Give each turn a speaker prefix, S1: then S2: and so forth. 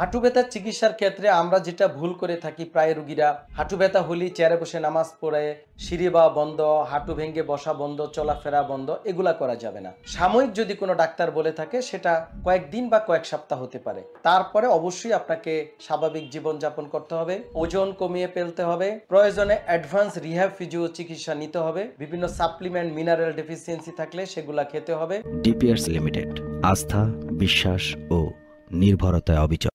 S1: হাঁটু ব্যথার চিকিৎসার ক্ষেত্রে আমরা যেটা ভুল করে থাকি প্রায় রুগীরা হাঁটু ব্যথা হলে চেয়ারে বসে নামাজ পড়ে সিঁড়ি বা বন্ধ হাঁটু ভেঙে বসা বন্ধ চলাফেরা বন্ধ এগুলা করা যাবে না সাময়িক যদি কোনো ডাক্তার বলে থাকে সেটা কয়েকদিন বা কয়েক সপ্তাহ হতে পারে তারপরে অবশ্যই আপনাকে স্বাভাবিক জীবনযাপন করতে হবে ওজন কমিয়ে ফেলতে হবে প্রয়োজনে অ্যাডভান্স রিহ্যাব ফিজিও চিকিৎসা নিতে হবে বিভিন্ন সাপ্লিমেন্ট মিনারেল ডেফিসিয়েন্সি থাকলে সেগুলা
S2: খেতে হবে
S3: ডিপিআরস লিমিটেড আস্থা বিশ্বাস ও নির্ভরতায় অবিচার